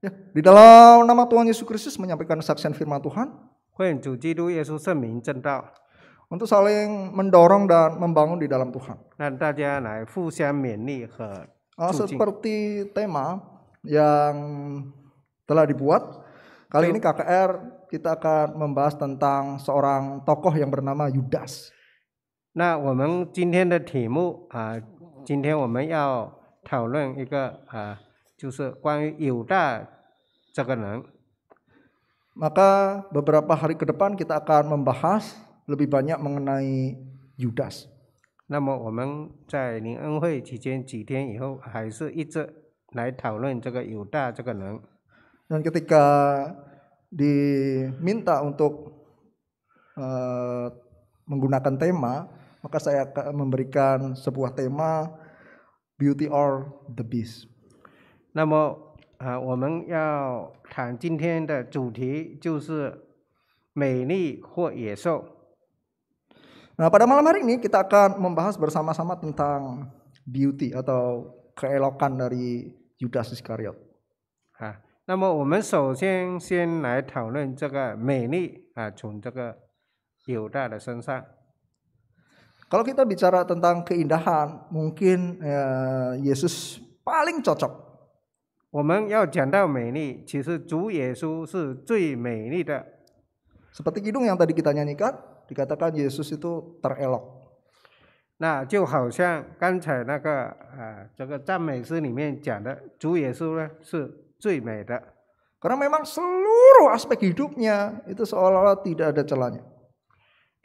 Ya, di dalam nama Tuhan Yesus Kristus menyampaikan saksian firman Tuhan. Untuk saling mendorong dan membangun di dalam Tuhan. Nah, seperti tema yang telah dibuat, kali ini KKR kita akan membahas tentang seorang tokoh yang bernama Yudas. Nah, kita akan membahas tentang seorang tokoh yang bernama Yudas. Maka beberapa hari ke depan kita akan membahas lebih banyak mengenai Yudas. dan ketika diminta untuk uh, menggunakan tema, maka saya akan memberikan sebuah tema Beauty or the Beast. 那么啊，我们要谈今天的主题就是美丽或野兽。Nah, pada malam hari ini kita akan membahas bersama-sama tentang beauty atau keelokan dari Yudas Iskariot. Ah, kita bicara tentang keindahan, mungkin eh, Yesus paling cocok seperti kidung yang tadi kita nyanyikan, dikatakan Yesus itu terelok. 那就好像刚才那个啊，这个赞美诗里面讲的，主耶稣呢是最美的。Karena memang seluruh aspek hidupnya itu seolah-olah tidak ada celahnya.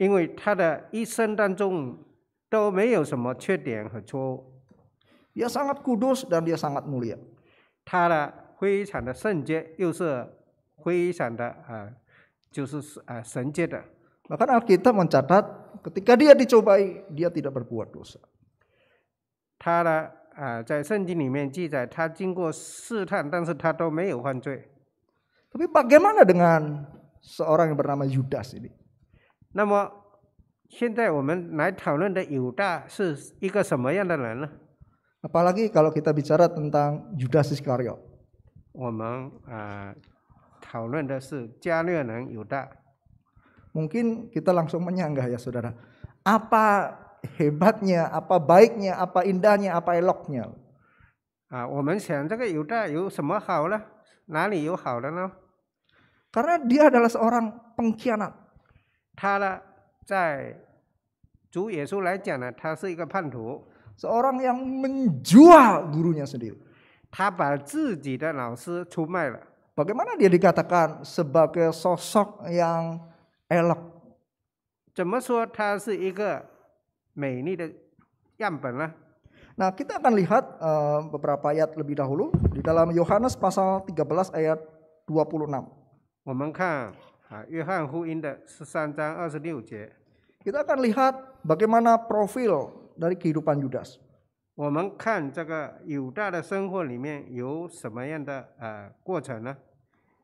因为他的一生当中都没有什么缺点和错误。Dia sangat kudus dan dia sangat mulia. 他呢，非常的圣洁，又是非常的啊，就是啊神洁的。我看啊，基督他，的时候，呢啊，在圣经里面记载，他经过试探，但是他都没有犯罪。那么，怎么样的一个人呢？Apalagi kalau kita bicara tentang Judas Iskariot. Eh, Mungkin kita langsung menyanggah ya saudara. Apa hebatnya, apa baiknya, apa indahnya, apa eloknya? Ah, Karena dia adalah seorang pengkhianat. pengkhianat. Seorang yang menjual gurunya sendiri. Bagaimana dia dikatakan sebagai sosok yang elok? Nah, kita akan lihat uh, beberapa ayat lebih dahulu di dalam Yohanes pasal 13 ayat 26. Kita akan lihat bagaimana profil dari kehidupan Yudas.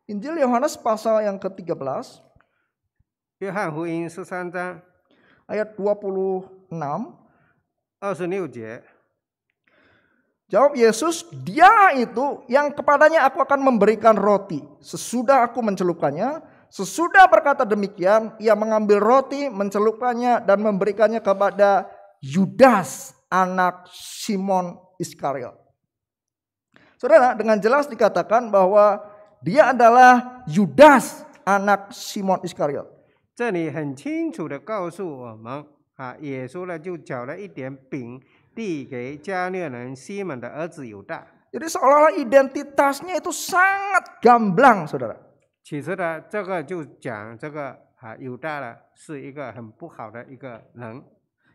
Injil Yohanes pasal yang ke-13 ayat 26 Jawab Yesus, dia itu yang kepadanya aku akan memberikan roti. Sesudah aku mencelupkannya, sesudah berkata demikian, ia mengambil roti, mencelupkannya dan memberikannya kepada Yudas anak Simon Iskariot. Saudara, dengan jelas dikatakan bahwa dia adalah Yudas anak Simon Iskariot. Jadi seolah seolah-olah identitasnya itu sangat gamblang, saudara. 其实呢，这个就讲这个啊，犹大呢是一个很不好的一个人。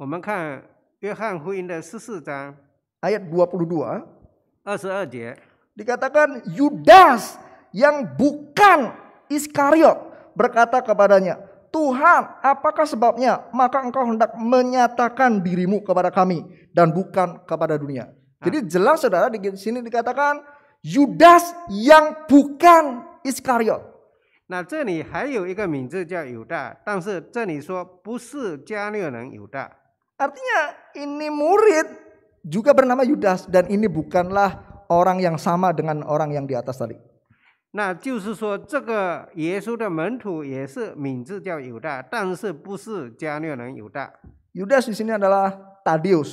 我们看约翰福音的十四章 ayat 22二十二节 dikatakan Yudas yang bukan Iskariot berkata kepadanya, "Tuhan, apakah sebabnya maka engkau hendak menyatakan dirimu kepada kami dan bukan kepada dunia?" Ah. Jadi jelas Saudara di sini dikatakan Yudas yang bukan Iskariot. nah 那这里还有一个名字叫犹大，但是这里说不是加略人犹大。Artinya ini murid juga bernama Yudas dan ini bukanlah orang yang sama dengan orang yang di atas tadi. Nah, Yudas di sini adalah Tadius.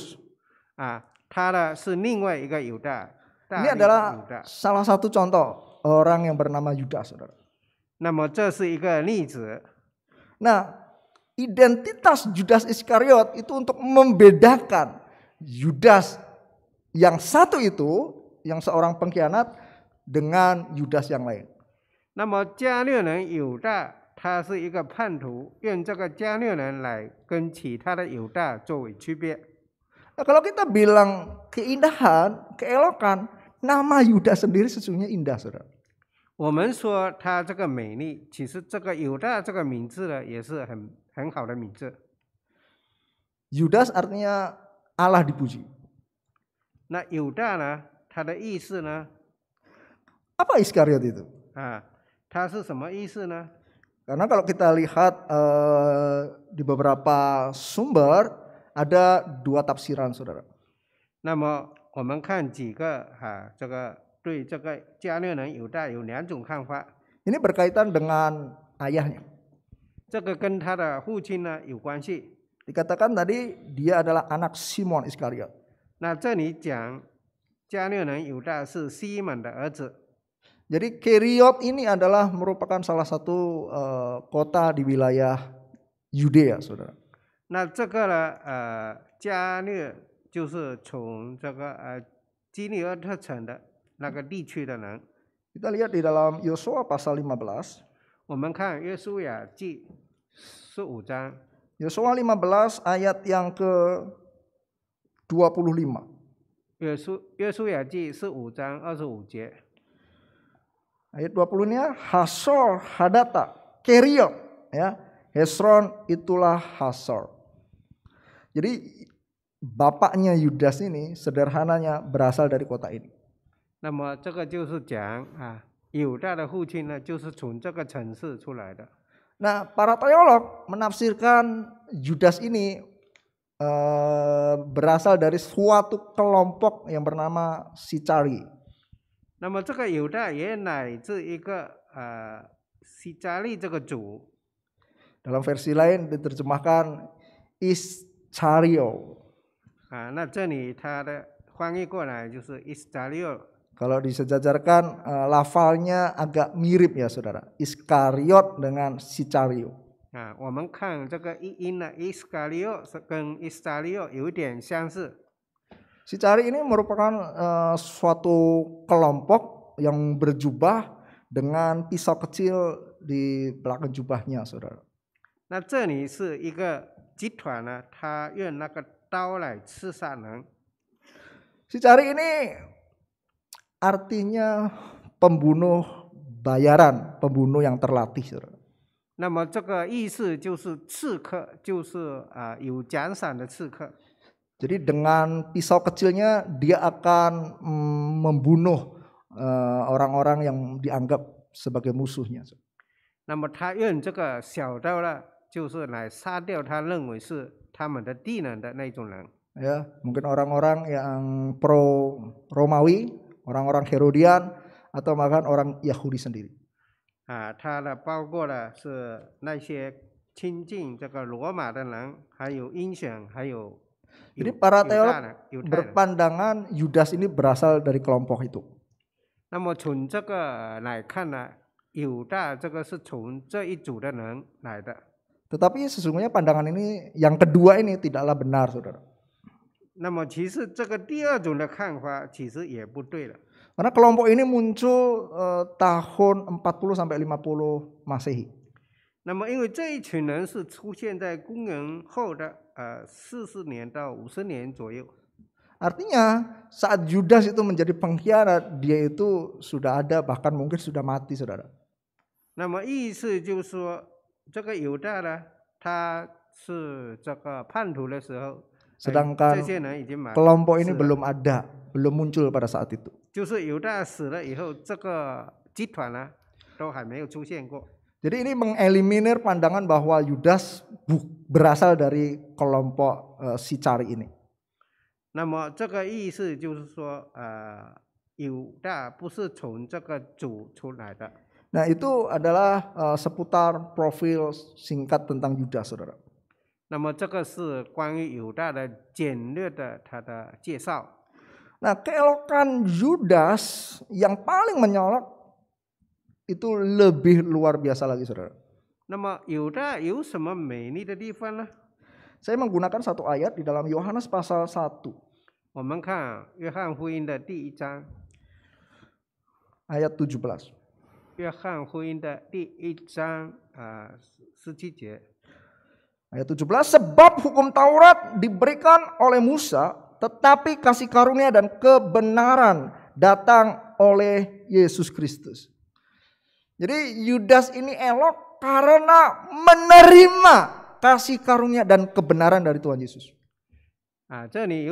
ini adalah salah satu contoh orang yang bernama Yudas, Nah, identitas Judas Iskariot itu untuk membedakan Judas yang satu itu yang seorang pengkhianat dengan Judas yang lain. Nah, kalau kita bilang keindahan, keelokan, nama Yuda sendiri sesungguhnya indah, saudara. 我们说他这个美丽，其实这个犹大这个名字呢，也是很 Yudas artinya Allah dipuji. Nah, Yuda .Apa Iskariot itu? Ah, Karena kalau kita lihat uh, di beberapa sumber ada dua tafsiran, saudara. kita ada dua Ini berkaitan dengan ayahnya. 这个跟他的父亲呢有关系。Dikatakan tadi dia adalah anak Simon Iskariot. Nah, jadi Keriot ini adalah merupakan salah satu uh, kota di wilayah Yudea, saudara. Nah, eh，eh，Kita lihat di dalam Yosua pasal 15. 我们看约书亚记十五章。Yosua 15 ayat yang ke 25. puluh Yosuya 记15 nya Hasor Hadata Kerio ya. Hesron itulah Hasor. Jadi bapaknya Yudas ini sederhananya berasal dari kota ini. 那么这个就是讲啊，Nah para teolog menafsirkan Judas ini uh, berasal dari suatu kelompok yang bernama Sicari. Nama Sicari Dalam versi lain diterjemahkan Iscario. 啊，那这里它的翻译过来就是 Iscario kalau disejajarkan eh, lafalnya agak mirip ya saudara. Iskariot dengan Sicario. Nah, Sicari ini merupakan uh, suatu kelompok yang berjubah dengan pisau kecil di belakang jubahnya, saudara. Nah, ini adalah Sicari ini artinya pembunuh bayaran, pembunuh yang terlatih. Ah, Jadi dengan pisau kecilnya dia akan mm, membunuh eh, orang-orang yang dianggap sebagai musuhnya. Ya, mungkin orang-orang yang pro Romawi orang-orang Herodian atau bahkan orang Yahudi sendiri. Ah, Jadi para teolog berpandangan Yudas ini berasal dari kelompok itu. Tetapi sesungguhnya pandangan ini yang kedua ini tidaklah benar, saudara. 那么其实这个第二种的看法其实也不对了。Karena kelompok ini muncul uh, tahun 40 sampai 50 Masehi. 那么因为这一群人是出现在公元后的呃 saat Judas itu menjadi pengkhianat, dia itu sudah ada bahkan mungkin sudah mati, Saudara. 那么意思就是说，这个犹大呢，他是这个叛徒的时候，Sedangkan kelompok ini belum ada, belum muncul pada saat itu. Jadi ini mengeliminir pandangan bahwa Yudas berasal dari kelompok uh, si cari ini. Eh, nah itu adalah uh, seputar profil singkat tentang Yudas, saudara. 那么这个是关于犹大的简略的他的介绍。Nah keelokan Yudas yang paling menyolok itu lebih luar biasa lagi saudara. 那么犹大有什么美丽的地方呢？Saya menggunakan satu ayat di dalam Yohanes pasal 1. 我们看约翰福音的第一章。Ayat 17. Ayat 17, sebab hukum Taurat diberikan oleh Musa, tetapi kasih karunia dan kebenaran datang oleh Yesus Kristus. Jadi Yudas ini elok karena menerima kasih karunia dan kebenaran dari Tuhan Yesus. ini,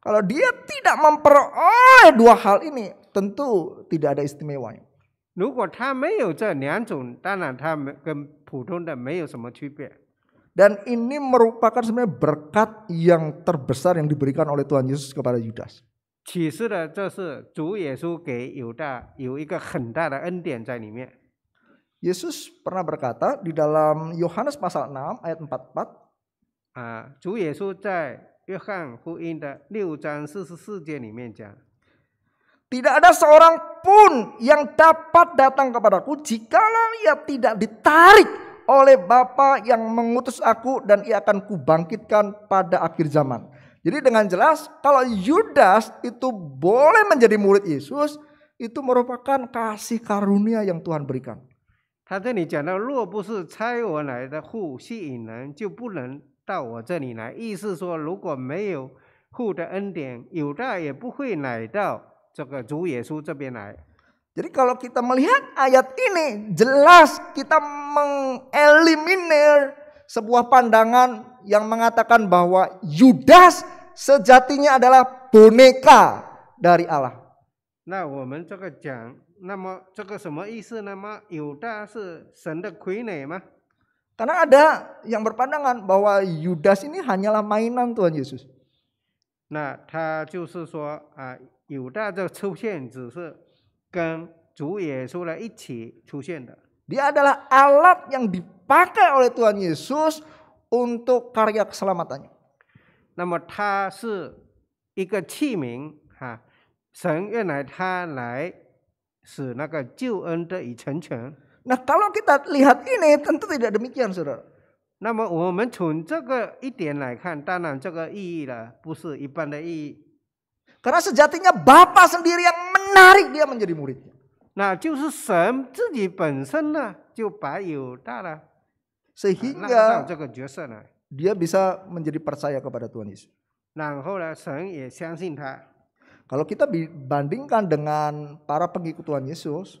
Kalau dia tidak memperoleh dua hal ini, tentu tidak ada istimewanya. Dan ini merupakan sebenarnya berkat yang terbesar yang diberikan oleh Tuhan Yesus kepada Yudas. Yesus pernah berkata di dalam Yohanes pasal 6 ayat 44. 啊，主耶稣在约翰福音的六章四十四节里面讲。Tidak ada seorang pun yang dapat datang kepadaku jikalau ia tidak ditarik oleh Bapa yang mengutus aku dan ia akan kubangkitkan pada akhir zaman. Jadi dengan jelas kalau Yudas itu boleh menjadi murid Yesus itu merupakan kasih karunia yang Tuhan berikan. 他这里讲到，若不是差我来的父吸引人，就不能到我这里来。意思说，如果没有父的恩典，犹大也不会来到这个主耶稣这边来。Jadi kalau kita melihat ayat ini jelas kita mengeliminir sebuah pandangan yang mengatakan bahwa Yudas sejatinya adalah boneka dari Allah. Nah, karena ada yang berpandangan bahwa Yudas ini hanyalah mainan Tuhan Yesus. Nah, dia Dia adalah alat yang dipakai oleh Tuhan Yesus untuk karya keselamatannya. keselamatannya. Nah kalau kita lihat ini tentu tidak demikian saudara. 那么我们从这个一点来看，当然这个意义呢不是一般的意义。Karena kan? sejatinya Bapa sendiri yang menarik dia menjadi muridnya. Nah, sehingga nah, dia bisa menjadi percaya kepada Tuhan Yesus. Nah, ya, kalau kita bandingkan dengan para pengikut Tuhan Yesus,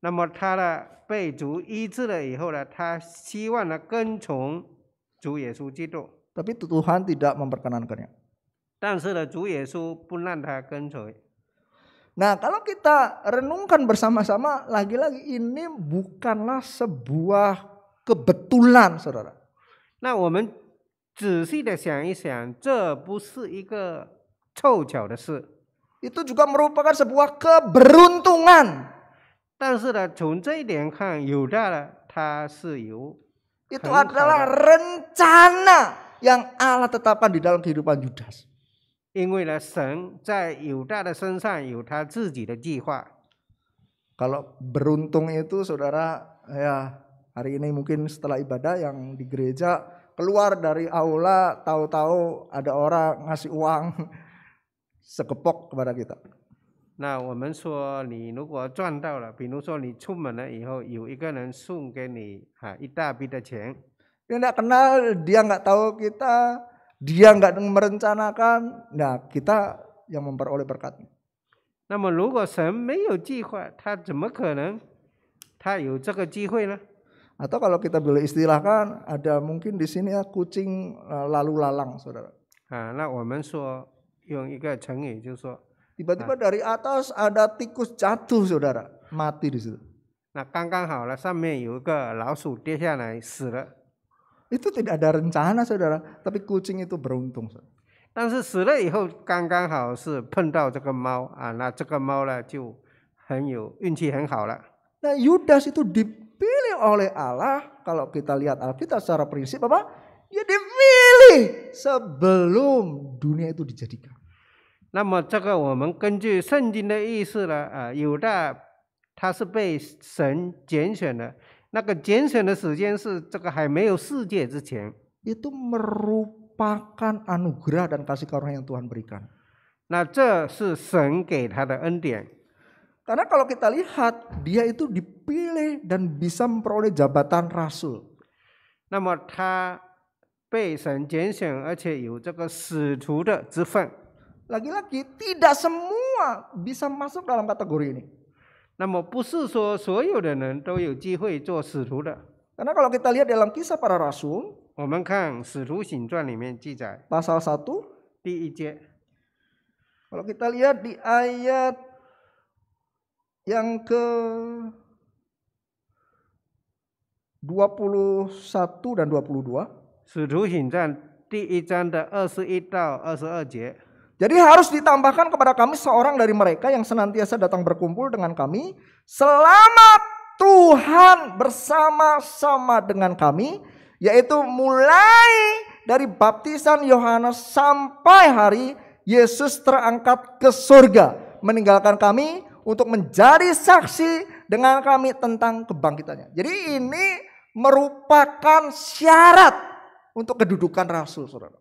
那么他呢被主医治了以后呢，他希望呢跟从主耶稣基督。Tapi Tuhan tidak memperkenankannya. 但是呢，主耶稣不让他跟随。Nah, kalau kita renungkan bersama-sama, lagi-lagi ini bukanlah sebuah kebetulan, saudara. Nah, 我们仔细的想一想，这不是一个凑巧的事。Itu juga merupakan sebuah keberuntungan itu adalah rencana yang Allah tetapkan di dalam kehidupan Yudas. Kalau beruntung itu saudara ya hari ini mungkin setelah ibadah yang di gereja keluar dari aula tahu-tahu ada orang ngasih uang sekepok kepada kita. 那我们说，你如果赚到了，比如说你出门了以后，有一个人送给你啊一大笔的钱，dia nggak kenal, dia nggak tahu kita, dia nggak merencanakan, nah kita yang memperoleh berkat. 那么如果神没有计划，他怎么可能他有这个机会呢？Atau kalau kita boleh istilahkan, ada mungkin di sini ya kucing lalu lalang, saudara. 啊，那我们说用一个成语就说。Tiba-tiba nah. dari atas ada tikus jatuh, saudara, mati di situ. Nah, kang kang hao Itu tidak ada rencana, saudara. Tapi kucing itu beruntung. Saudara. 但是死了以后，刚刚好是碰到这个猫啊，那这个猫呢就很有运气很好了。那 Yudas itu dipilih oleh Allah kalau kita lihat Alkitab secara prinsip apa? Ya dipilih sebelum dunia itu dijadikan. 那么这个我们根据圣经的意思呢，啊，有的他是被神拣选的，那个拣选的时间是这个还没有世界之前。Itu merupakan anugerah dan kasih karunia yang Tuhan berikan。那这是圣凯他的恩典，因为如果我们看他，他被选，而且有这个使徒的之份。Lagi-lagi tidak semua bisa masuk dalam kategori ini. Karena kalau kita lihat dalam kisah para rasul, kan pasal 1, Kalau kita lihat di ayat yang ke 21 dan 22. Jadi harus ditambahkan kepada kami seorang dari mereka yang senantiasa datang berkumpul dengan kami. Selamat Tuhan bersama-sama dengan kami. Yaitu mulai dari baptisan Yohanes sampai hari Yesus terangkat ke surga. Meninggalkan kami untuk menjadi saksi dengan kami tentang kebangkitannya. Jadi ini merupakan syarat untuk kedudukan rasul saudara.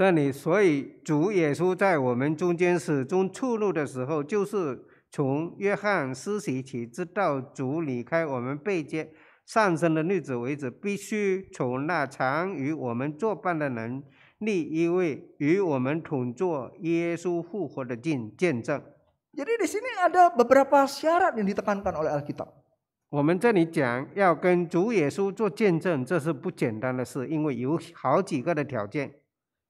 这里，所以主耶稣在我们中间始终出入的时候，就是从约翰施洗起，直到主离开我们背接上升的日子为止，必须从那常与我们作伴的人，立一位与我们同坐耶稣复活的见见证。ada beberapa syarat yang ditekankan oleh Alkitab。我们这里讲要跟主耶稣做见证，这是不简单的事，因为有好几个的条件。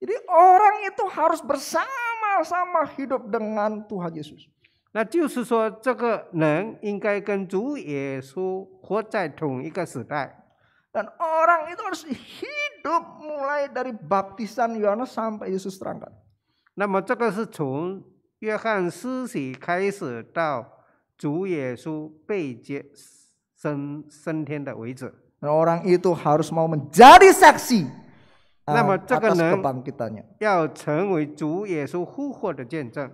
Jadi orang itu harus bersama-sama hidup dengan Tuhan Yesus. Nah, 那就是说，这个人应该跟主耶稣活在同一个时代。Dan orang itu harus hidup mulai dari baptisan Yohanes sampai Yesus terangkat. orang itu harus mau menjadi saksi 那么这个人要成为主耶稣复活的见证。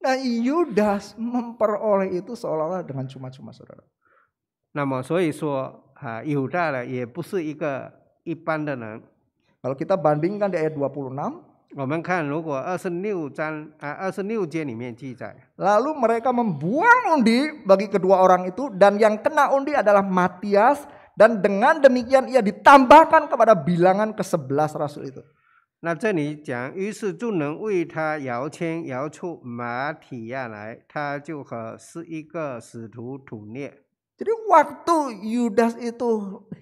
Nah Yudas memperoleh itu seolah-olah dengan cuma-cuma saudara. Kalau kita bandingkan di ayat 26 Lalu mereka membuang undi bagi kedua orang itu dan yang kena undi adalah Matias dan dengan demikian ia ditambahkan kepada bilangan ke-11 rasul itu. Jadi waktu Yudas itu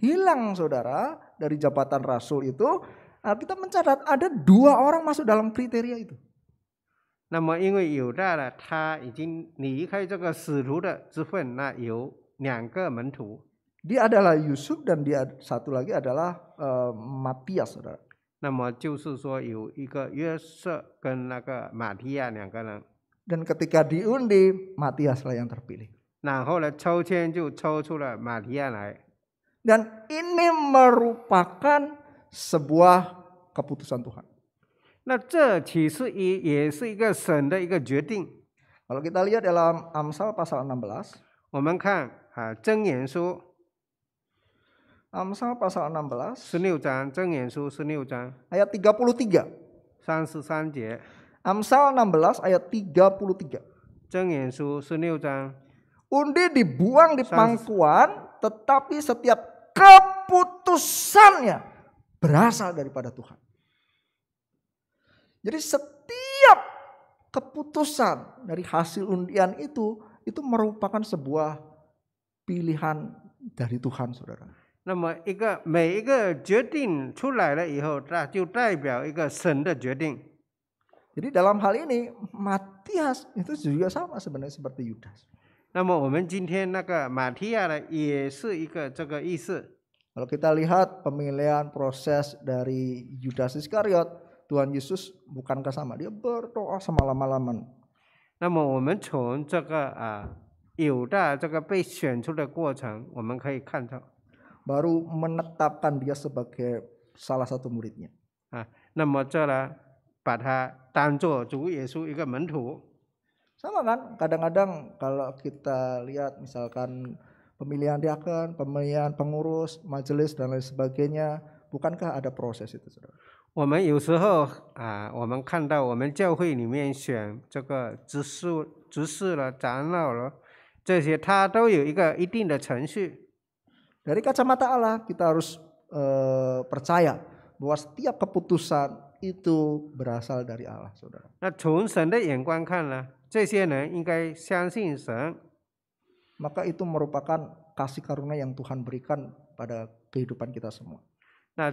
hilang saudara dari jabatan rasul itu, ah, kita mencatat ada dua orang masuk dalam kriteria itu. 那么因为犹大呢，他已经离开这个使徒的职分，那有两个门徒。Nah, dia adalah Yusuf dan dia satu lagi adalah uh, eh, Matias, saudara. Kan kan dan ketika diundi, Matiaslah yang terpilih. Nah, dan ini merupakan sebuah keputusan Tuhan. Nah, Kalau kita lihat dalam Amsal pasal 16, 我们看啊，箴言书 Amsal nah, pasal 16十六章箴言书十六章 ayat 33三十三节 Amsal 16 ayat 33箴言书十六章 Undi dibuang di pangkuan tetapi setiap keputusannya berasal daripada Tuhan Jadi setiap keputusan dari hasil undian itu itu merupakan sebuah pilihan dari Tuhan saudara 那么一个每一个决定出来了以后，那就代表一个神的决定。Jadi dalam hal ini Matias itu juga sama sebenarnya seperti Yudas. kita lihat pemilihan proses dari Yudas Iskariot, Tuhan Yesus bukankah sama? Dia berdoa semalam-malaman. kita 那么我们从这个啊犹大这个被选出的过程，我们可以看到。baru menetapkan dia sebagai salah satu muridnya. Ah, nah, sama kan kadang-kadang kalau kita lihat misalkan pemilihan diaken, pemilihan pengurus, majelis dan lain sebagainya, bukankah ada proses itu, saudara? 我们有时候啊，我们看到我们教会里面选这个执事、执事了、长老了，这些他都有一个一定的程序。dari kacamata Allah kita harus e, percaya bahwa setiap keputusan itu berasal dari Allah, saudara. Nah, 从神的眼光看呢，这些人应该相信神。Maka eh, itu merupakan kasih karunia yang Tuhan berikan pada kehidupan kita semua. Nah,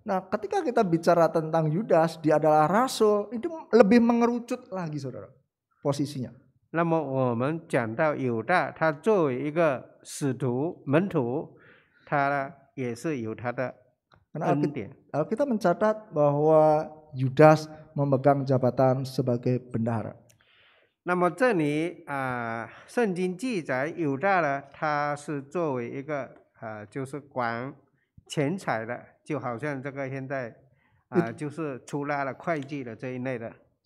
Nah, ketika kita bicara tentang Yudas, dia adalah rasul, itu lebih mengerucut lagi, saudara, posisinya. 那么我们讲到犹大，他作为一个使徒门徒，他呢也是有他的优点。L k 他们 a 到，e n Yudas memegang jabatan sebagai bendahara。那么这里啊，圣经记载犹大呢，他是作为一个啊，就是管钱财的，就好像这个现在啊，就是出纳的、会计的这一类的。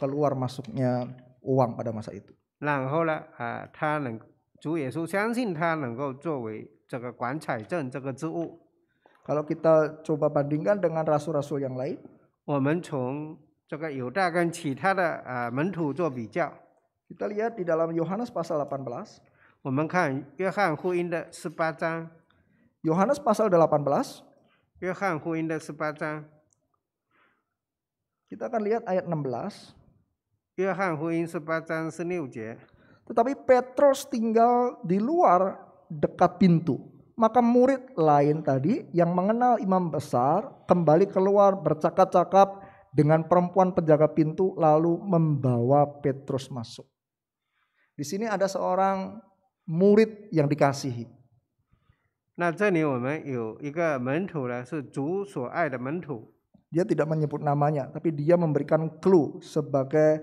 keluar masuknya uang pada masa itu. Kalau kita coba bandingkan dengan rasul-rasul yang lain, kita lihat di dalam Yohanes pasal 18. Yohanes pasal 18. kita akan lihat ayat 16. Iya, ya. tetapi Petrus tinggal di luar dekat pintu. Maka murid lain tadi yang mengenal imam besar kembali keluar bercakap-cakap dengan perempuan penjaga pintu lalu membawa Petrus masuk. Di sini ada seorang murid yang dikasihi. Nah, ini Dia tidak menyebut namanya, tapi dia memberikan clue sebagai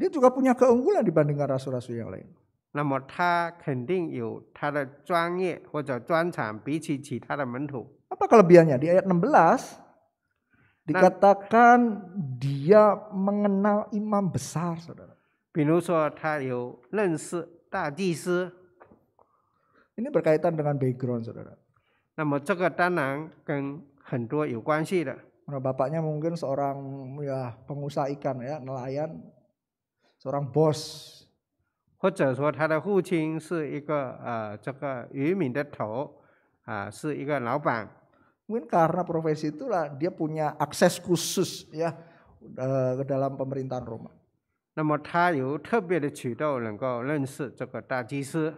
dia juga punya keunggulan dibandingkan rasul-rasul yang lain. Namun, Apa kelebihannya? Di ayat 16 dikatakan dia mengenal imam besar, saudara. Ini berkaitan dengan background, saudara. 那么这个当然跟很多有关系的。Nah, bapaknya mungkin seorang ya pengusaha ikan ya nelayan seorang bos, bos，或者说他的父亲是一个呃这个渔民的头啊、呃，是一个老板。Mungkin karena profesi itulah dia punya akses khusus ya ke dalam pemerintahan Roma. 那么他有特别的渠道能够认识这个大祭司。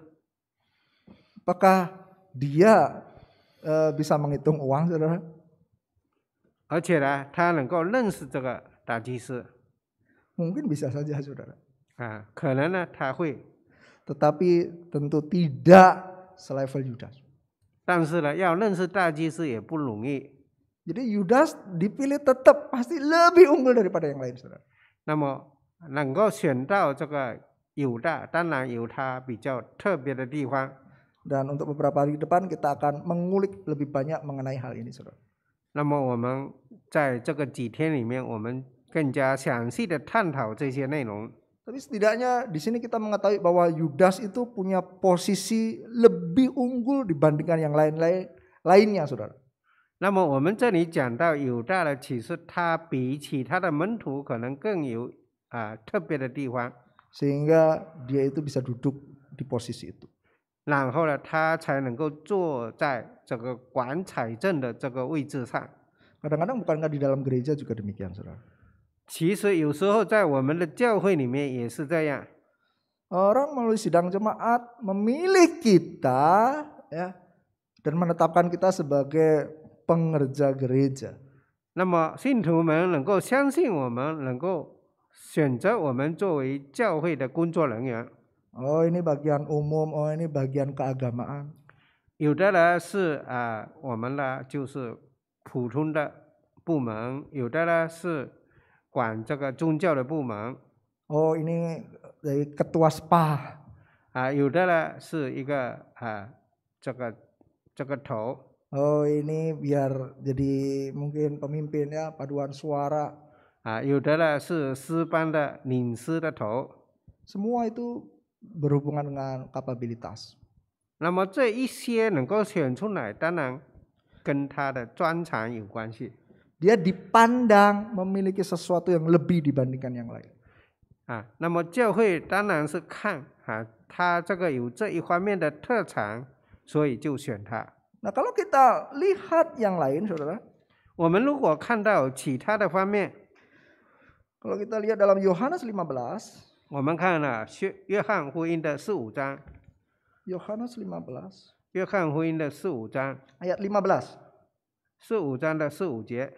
Apakah dia uh, bisa menghitung uang, saudara? 而且呢，他能够认识这个大祭司。Mungkin bisa saja saudara. Ah, Tetapi tentu tidak selevel Yudas. Ya, ya, Jadi Yudas dipilih tetap pasti lebih unggul daripada yang lain saudara. dan untuk beberapa hari depan kita akan mengulik lebih banyak mengenai hal ini, saudara. 那么我们在这个几天里面，我们更加详细的探讨这些内容。Tapi setidaknya di sini kita mengetahui bahwa Yudas itu punya posisi lebih unggul dibandingkan yang lain-lain lainnya, saudara. 那么我们这里讲到犹大的启示，他比其他的门徒可能更有啊特别的地方。sehingga dia itu bisa duduk di posisi itu. 然后呢，他才能够坐在这个管彩阵的这个位置上。Kadang-kadang kadang-kadang bukankah di dalam gereja juga demikian, saudara? 其实有时候在我们的教会里面也是这样。Orang melalui sidang jemaat memilih kita ya dan menetapkan kita sebagai pengerja gereja. 那么信徒们能够相信我们，能够选择我们作为教会的工作人员。Oh ini bagian umum, oh ini bagian keagamaan. 有的呢是啊、呃，我们呢就是普通的部门；有的呢是管这个宗教的部门。Oh ini dari ketua spa 啊，有的呢是一个啊这个这个头 ini biar jadi mungkin pemimpin ya paduan suara 啊，有的呢是诗班的领师的头。Semua itu berhubungan dengan kapabilitas. 那么这一些能够选出来，当然跟他的专长有关系。dia dipandang memiliki sesuatu yang lebih dibandingkan yang lain. Ah, Nah, kalau kita lihat yang lain, saudara. Kalau kita lihat dalam Yohanes 15，我们看了约约翰福音的十五章。Yohanes 15。约翰福音的十五章。ayat 15。十五章的十五节。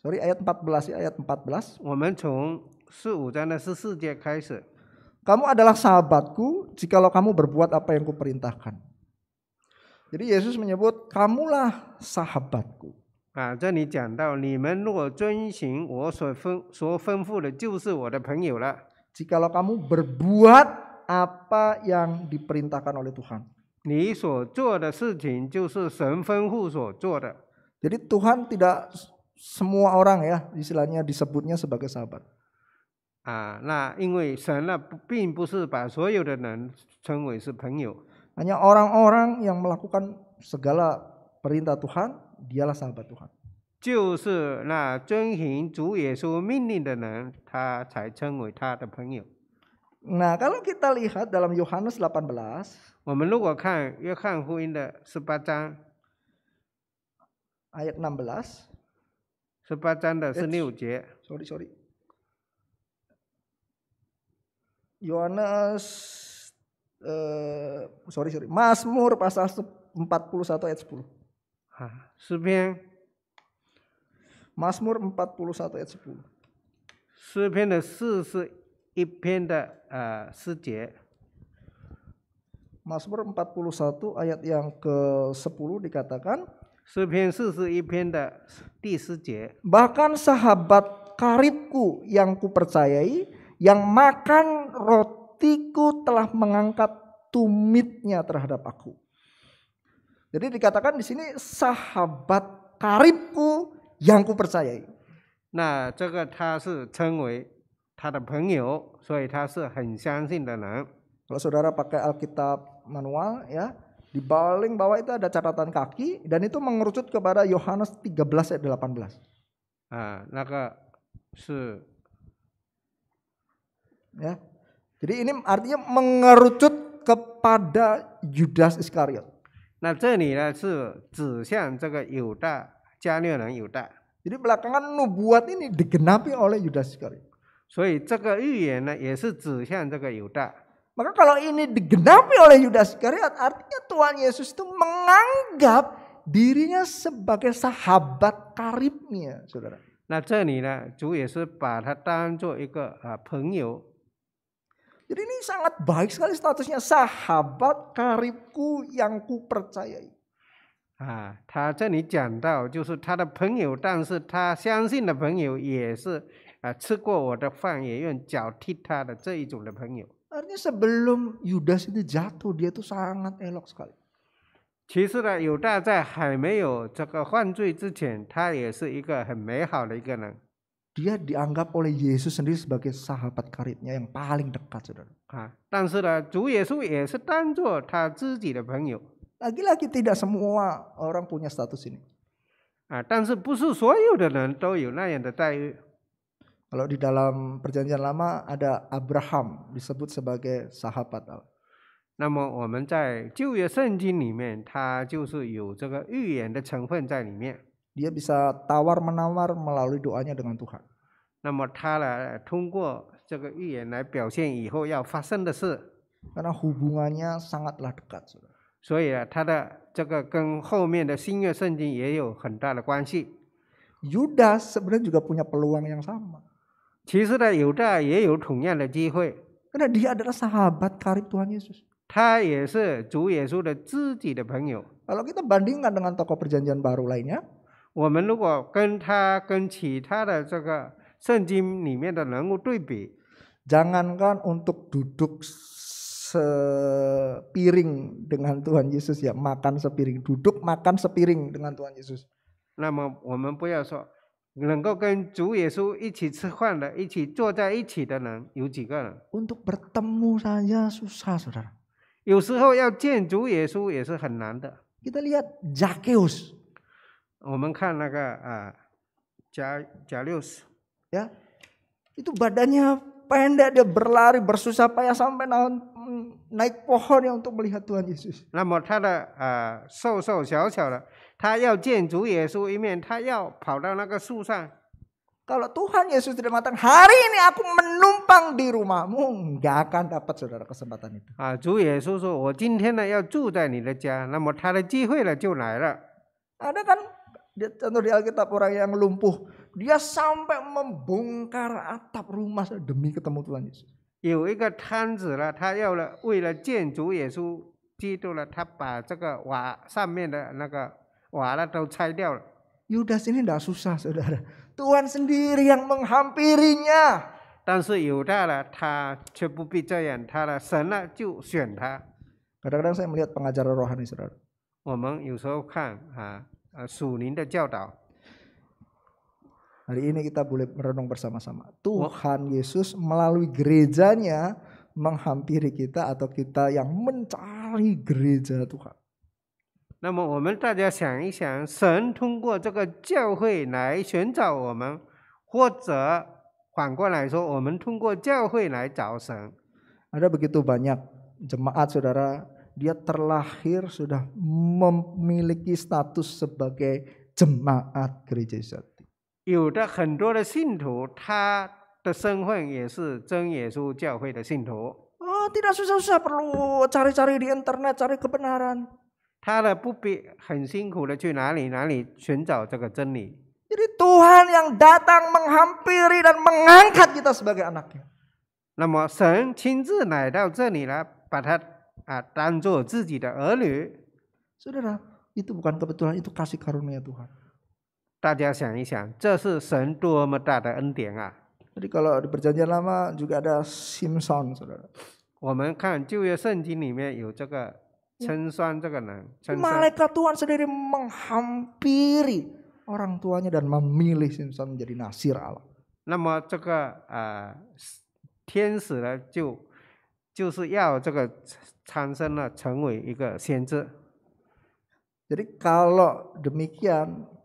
Sorry ayat 14 ya, ayat 14. kamu adalah sahabatku jikalau kamu berbuat apa yang kuperintahkan. Jadi Yesus menyebut kamulah sahabatku. 啊，这里讲到你们若遵行我所吩所吩咐的，就是我的朋友了。Jikalau kamu berbuat apa yang diperintahkan oleh Tuhan. Jadi Tuhan tidak semua orang ya istilahnya disebutnya sebagai sahabat. Ah, nah, karena semua orang orang-orang yang melakukan segala perintah Tuhan, dialah sahabat Tuhan. Nah, nah, kalau kita lihat dalam Yohanes 18, ayat 16, 十八章的十六节。Sorry, ya. sorry. Yohanes eh sorry sorry. Mazmur pasal 41 ayat 10. Mazmur 41 ayat 10. 41 eh, ya. ayat yang ke-10 dikatakan Bahkan sahabat karibku yang kupercayai yang makan rotiku telah mengangkat tumitnya terhadap aku. Jadi dikatakan di sini sahabat karibku yang kupercayai. Nah, Kalau saudara pakai Alkitab manual ya, di baling bawah itu ada catatan kaki dan itu mengerucut kepada Yohanes 13 ayat 18. Nah, naga se ya. Jadi ini artinya mengerucut kepada Yudas Iskariot. Nah, ini adalah Jadi belakangan nubuat ini digenapi oleh Yudas Iskariot. 所以这个预言呢，也是指向这个犹大。maka kalau ini digenapi oleh Yudas Iskariot, artinya Tuhan Yesus itu menganggap dirinya sebagai sahabat karibnya, saudara. Nah, ini Yesus Nah, Jadi ini sangat baik sekali statusnya sahabat karibku yang kupercayai. 啊，他这里讲到，就是他的朋友，但是他相信的朋友也是啊，吃过我的饭，也愿脚踢他的这一种的朋友。Artinya sebelum Yudas itu jatuh, dia itu sangat elok sekali. 其实呢，犹大在还没有这个犯罪之前，他也是一个很美好的一个人。Dia dianggap oleh Yesus sendiri sebagai sahabat karibnya yang paling dekat, saudara. lagi lagi tidak semua orang punya status ini. 啊，但是不是所有的人都有那样的待遇。kalau di dalam perjanjian lama ada Abraham disebut sebagai sahabat Allah. 那么我们在旧约圣经里面，它就是有这个预言的成分在里面。Dia bisa tawar menawar melalui doanya dengan Tuhan. Karena hubungannya sangatlah dekat, saudara. sebenarnya juga punya peluang yang sama. 其实呢，犹大也有同样的机会，karena dia adalah sahabat karib Tuhan Yesus. kita bandingkan dengan tokoh perjanjian baru lainnya, untuk duduk sepiring dengan Tuhan Yesus ya, makan sepiring, duduk makan sepiring dengan Tuhan Yesus. 能够跟主耶稣一起吃饭的、一起坐在一起的人有几个人？Untuk bertemu saja susah, saudara. 有时候要见主耶稣也是很难的。Kita lihat Zakheus. 我们看那个啊，贾贾六斯。Ya, itu badannya pendek dia berlari bersusah payah sampai nanti naik pohonnya untuk melihat Tuhan Yesus. Ah, Kalau Tuhan Yesus tidak matang, hari ini aku menumpang di rumahmu, nggak akan dapat saudara kesempatan itu. Ah, Yesus, Ada kan contoh di Alkitab orang yang lumpuh, dia sampai membongkar atap rumah demi ketemu Tuhan Yesus. 有一个摊子了，他要了，为了建筑耶稣基督了，他把这个瓦上面的那个瓦了都拆掉了。但是犹大了，他却不必这样，他了，神了就选他。我我们有时候看啊，啊，属灵的教导。Hari ini kita boleh merenung bersama-sama. Tuhan Yesus melalui gerejanya menghampiri kita atau kita yang mencari gereja Tuhan. 那么我们大家想一想，神通过这个教会来寻找我们，或者反过来说，我们通过教会来找神。Ada begitu banyak jemaat saudara, dia terlahir sudah memiliki status sebagai jemaat gereja Yesus. 有的很多的信徒，他的身份也是真耶稣教会的信徒。Oh, tidak internet cari Tuhan yang datang menghampiri dan mengangkat kita sebagai anaknya. 那么神亲自来到这里了，把他啊当做自己的儿女。Saudara, itu bukan kebetulan, itu kasih karunia Tuhan. Jadi Tuhan sendiri menghampiri orang tuanya dan memilih Simpson menjadi nasir Allah。那么这个呃，天使呢就就是要这个产生了成为一个先知。Jadi kalau demikian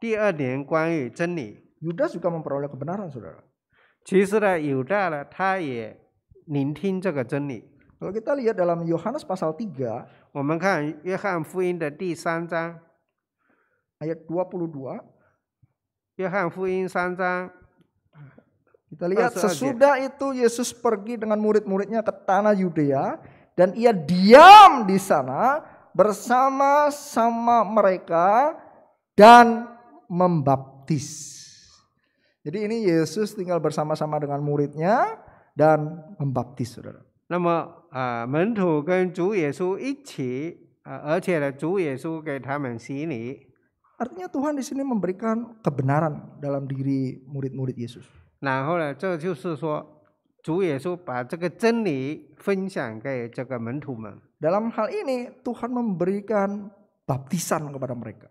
第二点，关于真理，Yudas juga memperoleh kebenaran, saudara. Jisra dia kebenaran. Kalau kita lihat dalam Yohanes pasal 3 Yohanes 3 ayat 22, 约翰福音三章 kita lihat sesudah itu Yesus pergi dengan murid-muridnya ke tanah Yudea dan ia diam di sana bersama sama mereka dan membaptis. Jadi ini Yesus tinggal bersama-sama dengan muridnya dan membaptis saudara. Ah, ah, Artinya Tuhan di sini memberikan kebenaran dalam diri murid-murid Yesus. Nah, dalam hal ini Tuhan memberikan baptisan kepada mereka.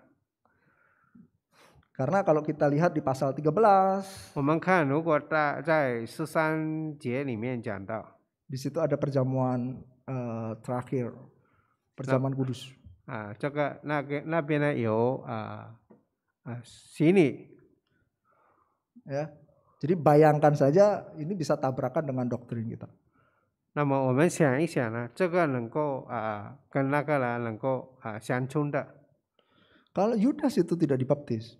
Karena kalau kita lihat di pasal 13, di situ ada perjamuan uh, terakhir, perjamuan kudus. Ah, ah, ah, sini Ya. Jadi bayangkan saja ini bisa tabrakan dengan doktrin kita. kalau Yudas itu tidak dibaptis,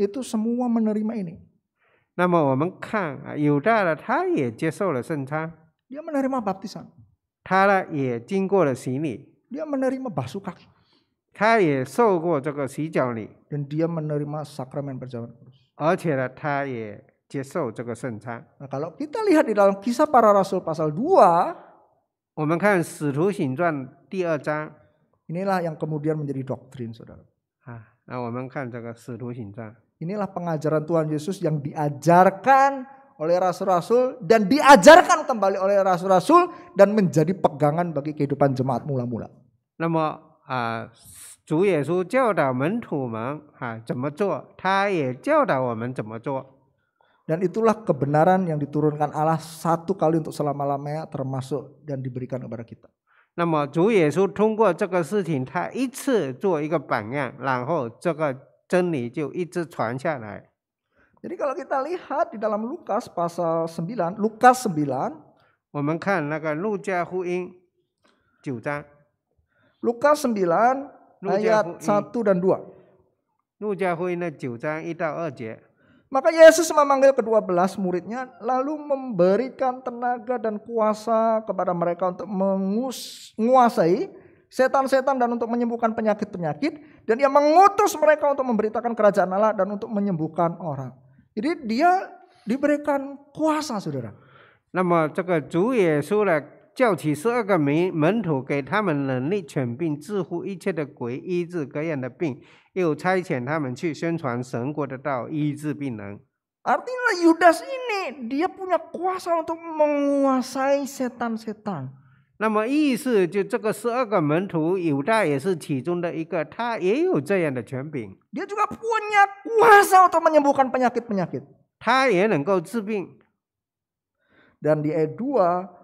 itu semua menerima ini. Dia menerima baptisan. Dia menerima basuh kaki. Dan dia menerima sakramen perjamuan kudus. Nah, kalau kita lihat di dalam kisah para rasul pasal 2, inilah yang kemudian menjadi doktrin saudara. Inilah pengajaran Tuhan Yesus yang diajarkan oleh rasul-rasul dan diajarkan kembali oleh rasul-rasul dan menjadi pegangan bagi kehidupan jemaat mula-mula. Nama -mula. itulah kebenaran yang diturunkan Allah satu kali untuk selama-lamanya termasuk dan diberikan kepada kita. 那么主耶稣通过这个事情，他一次做一个榜样，然后这个真理就一直传下来。jadi kalau kita lihat di dalam Lukas pasal sembilan, Lukas sembilan, kita lihat Lukas sembilan ayat satu dan dua. Lukas sembilan ayat satu dan dua. Lukas sembilan ayat satu dan dua. Lukas sembilan ayat satu dan dua. Lukas sembilan ayat satu dan dua. Lukas sembilan ayat satu dan dua. Lukas sembilan ayat satu dan dua. Lukas sembilan ayat satu dan dua. Lukas sembilan ayat satu dan dua. Lukas sembilan ayat satu dan dua. Lukas sembilan ayat satu dan dua. Lukas sembilan ayat satu dan dua. Lukas sembilan ayat satu dan dua. Lukas sembilan ayat satu dan dua. Lukas sembilan ayat satu dan dua. Lukas sembilan ayat satu dan dua. Lukas sembilan ayat satu dan dua. Lukas sembilan ayat satu dan dua. Lukas sembilan ayat satu dan dua Maka Yesus memanggil kedua belas muridnya lalu memberikan tenaga dan kuasa kepada mereka untuk menguasai setan-setan dan untuk menyembuhkan penyakit-penyakit. Dan ia mengutus mereka untuk memberitakan kerajaan Allah dan untuk menyembuhkan orang. Jadi dia diberikan kuasa saudara. 那么这个主耶稣呢，叫起十二个门门徒，给他们能力权柄，制服一切的鬼，医治各样的病，又差遣他们去宣传神国的道，医治病人。Artinya Yudas ini dia punya kuasa untuk menguasai setan-setan。那么意思就这个十二个门徒，犹大也是其中的一个，他也有这样的权柄。Dia juga punya kuasa untuk menyembuhkan penyakit-penyakit。他也能够治病。Dan di ay dua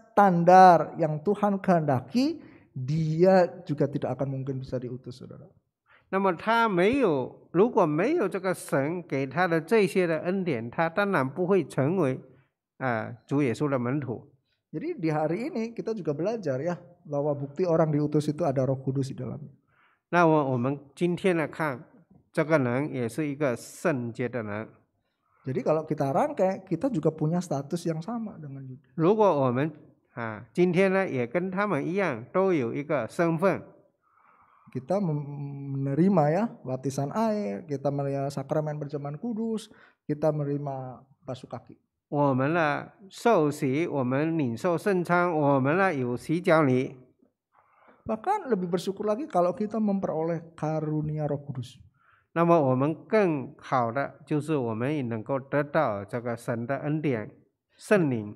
standar yang Tuhan kehendaki, dia juga tidak akan mungkin bisa diutus, saudara. Jadi di hari ini kita juga belajar ya bahwa bukti orang diutus itu ada Roh Kudus di dalamnya. Jadi kalau kita rangkai, kita juga punya status yang sama dengan 啊，今天呢也跟他们一样，都有一个身份。Kita menerima ya baptisan air, kita menerima sakramen berjaman kudus, kita menerima basuh kaki. 我们呢受洗，我们领受圣餐，我们呢有洗脚礼。Bahkan lebih bersyukur lagi kalau kita memperoleh karunia Roh Kudus. 那么我们更好的就是我们也能够得到这个神的恩典，圣灵。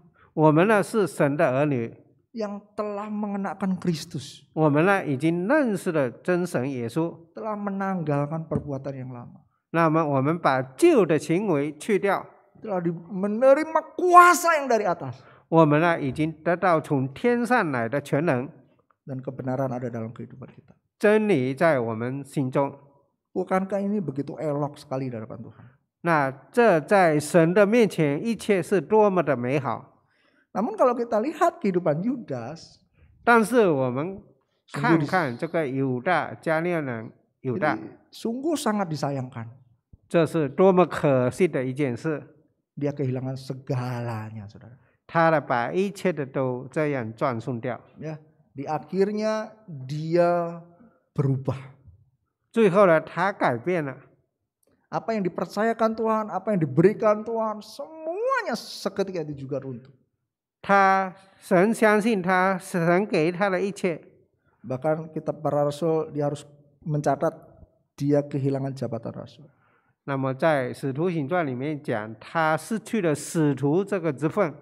我们呢是神的儿女。yang telah mengenakan Kristus. Telah menanggalkan perbuatan yang lama. Telah menerima kuasa yang dari atas. Dan kebenaran ada dalam kehidupan kita. Bukankah ini begitu elok sekali di hadapan Tuhan? 那这在神的面前，一切是多么的美好！namun kalau kita lihat kehidupan Yudas, sungguh sangat disayangkan. Dia kehilangan segalanya, saudara. Ya, di akhirnya dia berubah. Apa yang dipercayakan Tuhan, apa yang diberikan Tuhan, semuanya seketika itu juga runtuh. 他神相信他，神给他的一切。Bahkan kitab para rasul dia harus mencatat dia kehilangan jabatan rasul. 那么在《使徒行传》里面讲，他失去了使徒这个职分。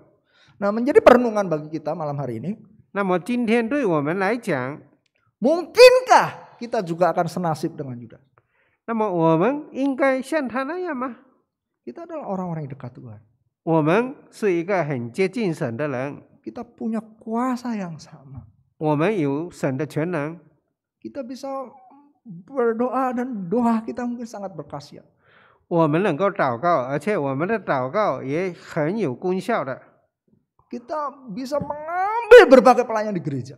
Nah menjadi perenungan bagi kita malam hari ini. kita juga akan senasib dengan Yudas? Kita adalah orang-orang yang dekat Tuhan. Kita punya kuasa yang sama. 我们有神的全能。Kita bisa berdoa dan doa kita mungkin sangat berkhasiat. Kita bisa mengambil berbagai pelayan di gereja.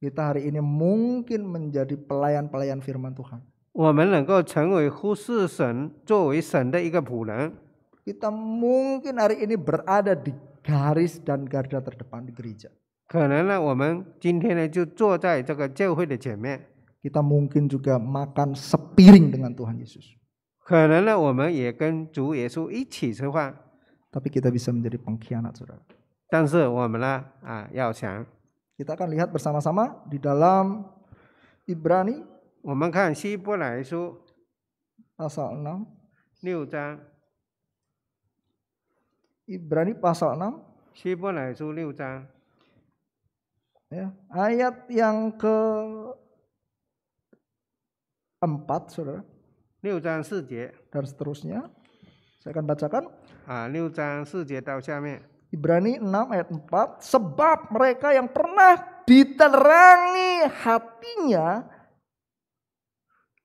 Kita hari ini mungkin menjadi pelayan-pelayan firman Tuhan. 我们能够成为忽视神，作为神的一个仆人。Kita mungkin hari ini berada di garis dan garda terdepan di gereja. 可能呢，我们今天呢就坐在这个教会的前面。Kita mungkin juga makan sepiring dengan Tuhan Yesus. 可能呢，我们也跟主耶稣一起吃饭。Tapi kita bisa menjadi pengkhianat, saudara. 但是我们呢，啊，要想。Kita akan lihat bersama-sama di dalam Ibrani 我们看希伯来书 pasal pasal pasal ayat yang ke empat, Saudara dan seterusnya saya akan bacakan Ibrani 6 ayat 4 sebab mereka yang pernah diterangi hatinya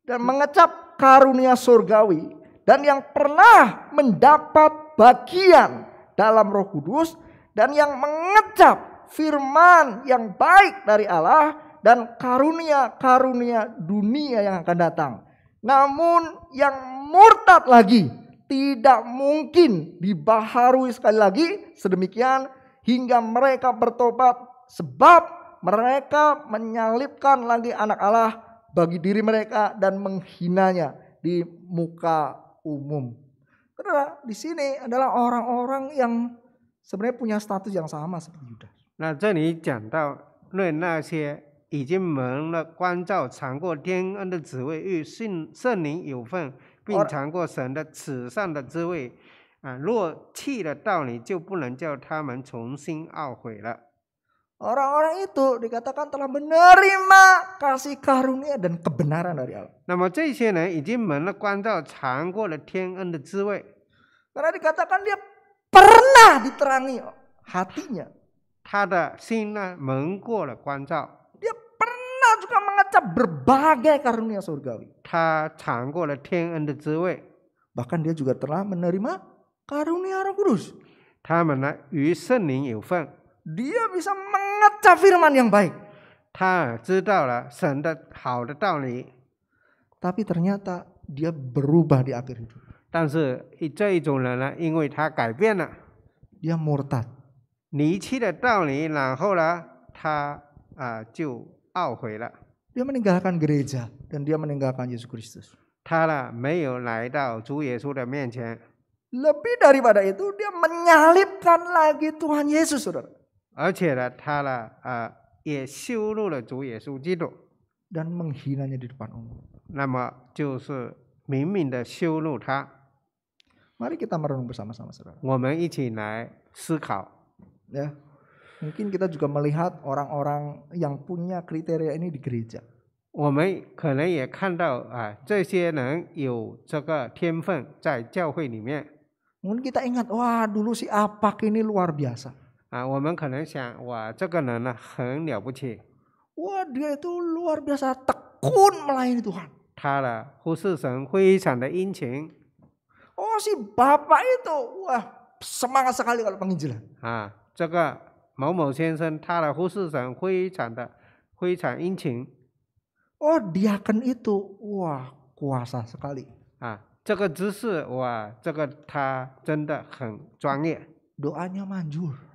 dan mengecap karunia surgawi dan yang pernah mendapat bagian dalam Roh Kudus dan yang mengecap firman yang baik dari Allah dan karunia-karunia dunia yang akan datang. Namun yang murtad lagi tidak mungkin dibaharui sekali lagi sedemikian hingga mereka bertobat sebab mereka menyalipkan lagi anak Allah bagi diri mereka dan menghinanya di muka umum. Karena di sini adalah orang-orang yang sebenarnya punya status yang sama seperti Yudas. Nah, 这里讲到论那些已经蒙了光照、尝过天恩的滋味，与圣圣灵有份，并尝过神的慈善的滋味，啊，若弃了道理，就不能叫他们重新懊悔了。Orang-orang itu dikatakan telah menerima kasih karunia dan kebenaran dari Allah. Karena dikatakan dia pernah diterangi hatinya. Dia pernah juga mengecap berbagai karunia surgawi. Bahkan dia juga telah menerima karunia Roh Kudus. 他们呢与圣灵有份。dia bisa mengecap firman yang baik. Tapi ternyata dia berubah di akhir hidup. Dia murtad. Dia meninggalkan gereja dan dia meninggalkan Yesus Kristus. Lebih daripada itu dia menyalibkan lagi Tuhan Yesus, saudara. 而且呢，他呢，呃，也羞辱了主耶稣基督。dan menghinanya di depan umum. Mari kita merenung bersama-sama, saudara. Ya. mungkin kita juga melihat orang-orang yang punya kriteria ini di gereja. Mungkin kita ingat, wah dulu si Apak ini luar biasa. 啊，我们可能想，哇，这个人呢很了不起，wah dia itu luar biasa tekun melayani Tuhan. Oh si bapak itu, wah semangat sekali kalau penginjilan. 啊，这个某某先生他的服侍神非常的非常殷勤 Oh diaken itu, wah kuasa sekali. 啊，这个执事哇，这个他真的很专业，Doanya manjur.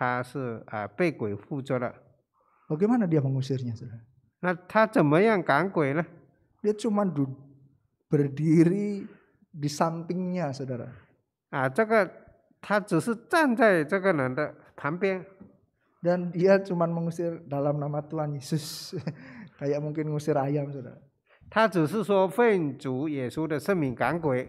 他是啊、呃、被鬼附着了。Bagaimana dia mengusirnya, saudara? Nah, dia yang lah. Dia cuma berdiri di sampingnya, saudara. Ah, Dan dia cuma mengusir dalam nama Tuhan Yesus. Kayak mungkin ngusir ayam, saudara. 他只是说奉主耶稣的圣名赶鬼。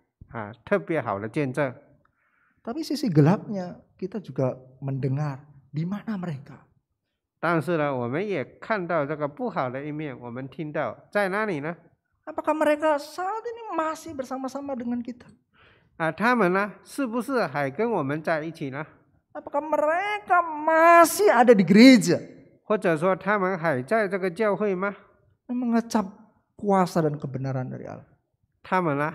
Tapi sisi gelapnya kita juga mendengar di mana mereka. 但是呢，我们也看到这个不好的一面，我们听到在哪里呢？Apakah mereka saat ini masih bersama-sama dengan kita? mereka masih ada di gereja? kuasa dan kebenaran dari Allah. Karena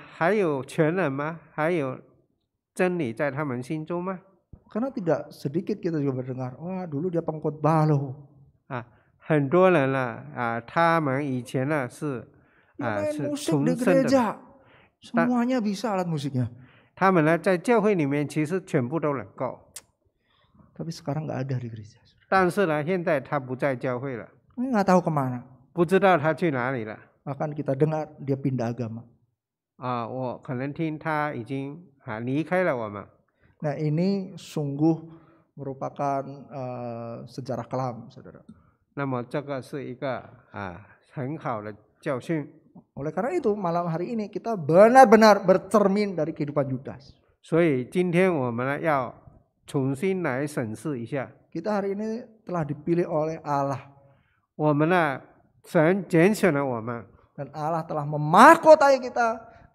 tidak sedikit kita juga mendengar, wah dulu dia pengkhotbah loh. 啊，很多人呢，啊，他们以前呢是啊是重生的。Semuanya bisa alat musiknya. 他们呢在教会里面其实全部都能够。Tapi sekarang nggak ada di gereja. 但是呢，现在他不在教会了。Nggak tahu kemana. 不知道他去哪里了。Bahkan kita dengar dia pindah agama. 啊，我可能听他已经啊离开了我们。Nah ini sungguh merupakan sejarah kelam, saudara. 那么这个是一个啊很好的教训。Oleh karena itu malam hari ini kita benar-benar bercermin dari kehidupan Yudas. Jadi, hari ini telah dipilih oleh Allah. 我们呢神拣选了我们。Dan Allah telah memahkotai kita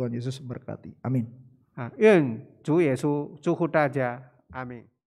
Tuhan Yesus berkati. Amin. Yesus, Amin.